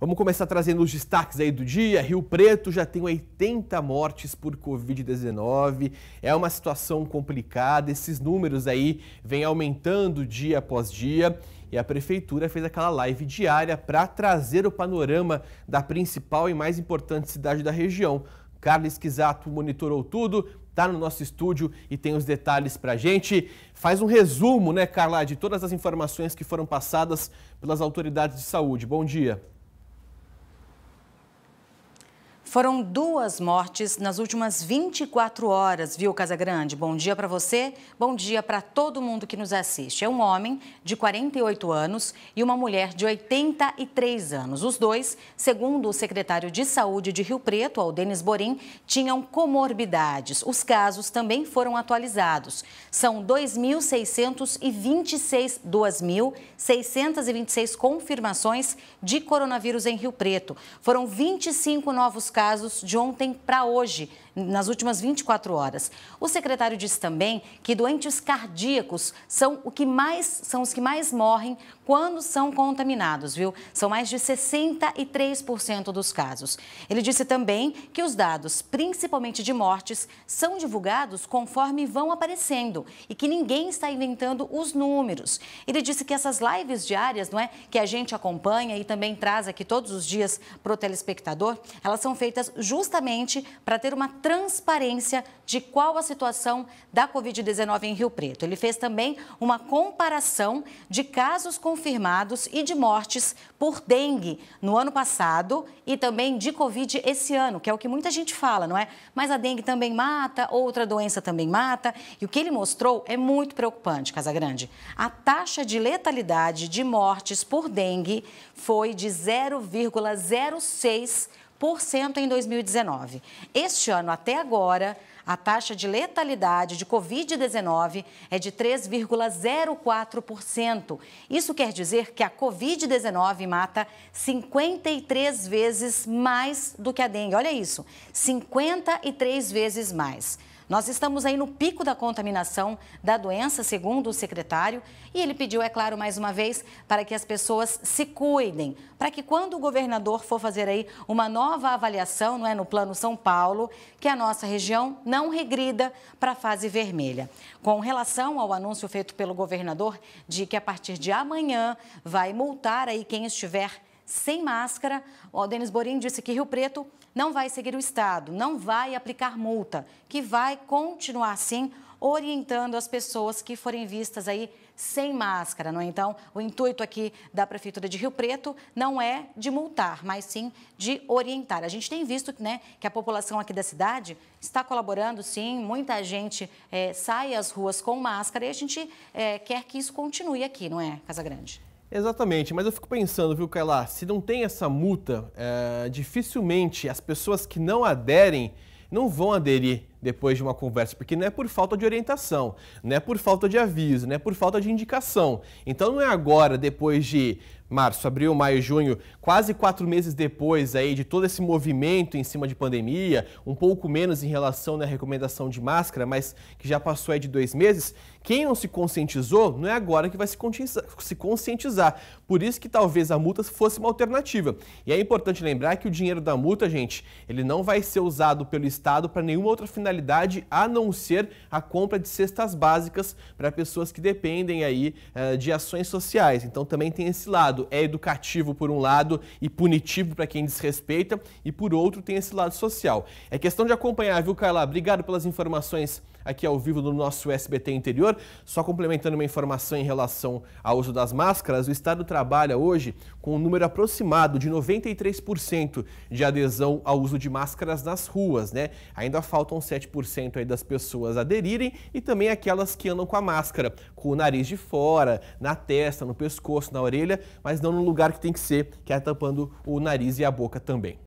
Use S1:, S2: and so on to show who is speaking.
S1: Vamos começar trazendo os destaques aí do dia. Rio Preto já tem 80 mortes por Covid-19. É uma situação complicada. Esses números aí vêm aumentando dia após dia. E a prefeitura fez aquela live diária para trazer o panorama da principal e mais importante cidade da região. Carlos Quisato monitorou tudo, está no nosso estúdio e tem os detalhes para a gente. Faz um resumo, né, Carla, de todas as informações que foram passadas pelas autoridades de saúde. Bom dia. Foram duas mortes nas últimas
S2: 24 horas, viu, Casagrande? Bom dia para você, bom dia para todo mundo que nos assiste. É um homem de 48 anos e uma mulher de 83 anos. Os dois, segundo o secretário de Saúde de Rio Preto, Aldenis Borim, tinham comorbidades. Os casos também foram atualizados. São 2.626 2.626 confirmações de coronavírus em Rio Preto. Foram 25 novos casos casos de ontem para hoje nas últimas 24 horas. O secretário disse também que doentes cardíacos são, o que mais, são os que mais morrem quando são contaminados, viu? São mais de 63% dos casos. Ele disse também que os dados, principalmente de mortes, são divulgados conforme vão aparecendo e que ninguém está inventando os números. Ele disse que essas lives diárias, não é, que a gente acompanha e também traz aqui todos os dias para o telespectador, elas são feitas justamente para ter uma transparência de qual a situação da Covid-19 em Rio Preto. Ele fez também uma comparação de casos confirmados e de mortes por dengue no ano passado e também de Covid esse ano, que é o que muita gente fala, não é? Mas a dengue também mata, outra doença também mata. E o que ele mostrou é muito preocupante, Casagrande. A taxa de letalidade de mortes por dengue foi de 0,06% cento em 2019. Este ano, até agora, a taxa de letalidade de Covid-19 é de 3,04%. Isso quer dizer que a Covid-19 mata 53 vezes mais do que a dengue. Olha isso, 53 vezes mais. Nós estamos aí no pico da contaminação da doença, segundo o secretário, e ele pediu, é claro, mais uma vez, para que as pessoas se cuidem, para que quando o governador for fazer aí uma nova avaliação, não é, no Plano São Paulo, que a nossa região não regrida para a fase vermelha. Com relação ao anúncio feito pelo governador de que a partir de amanhã vai multar aí quem estiver sem máscara, o Denis Borim disse que Rio Preto não vai seguir o Estado, não vai aplicar multa, que vai continuar assim orientando as pessoas que forem vistas aí sem máscara, não é? Então, o intuito aqui da Prefeitura de Rio Preto não é de multar, mas sim de orientar. A gente tem visto né, que a população aqui da cidade está colaborando, sim, muita gente é, sai às ruas com máscara e a gente é, quer que isso continue aqui, não é, Casa Grande?
S1: Exatamente, mas eu fico pensando, viu, Carla, se não tem essa multa, é, dificilmente as pessoas que não aderem não vão aderir depois de uma conversa, porque não é por falta de orientação, não é por falta de aviso, não é por falta de indicação. Então não é agora, depois de março, abril, maio, junho, quase quatro meses depois aí de todo esse movimento em cima de pandemia, um pouco menos em relação na né, recomendação de máscara, mas que já passou aí de dois meses, quem não se conscientizou não é agora que vai se conscientizar. Se conscientizar. Por isso que talvez a multa fosse uma alternativa. E é importante lembrar que o dinheiro da multa, gente, ele não vai ser usado pelo Estado para nenhuma outra finalidade finalidade a não ser a compra de cestas básicas para pessoas que dependem aí eh, de ações sociais. Então também tem esse lado, é educativo por um lado e punitivo para quem desrespeita e por outro tem esse lado social. É questão de acompanhar, viu, Carla? Obrigado pelas informações aqui ao vivo do nosso SBT Interior. Só complementando uma informação em relação ao uso das máscaras, o Estado trabalha hoje com um número aproximado de 93% de adesão ao uso de máscaras nas ruas, né? Ainda faltam 7 77% aí das pessoas aderirem e também aquelas que andam com a máscara, com o nariz de fora, na testa, no pescoço, na orelha, mas não no lugar que tem que ser, que é tampando o nariz e a boca também.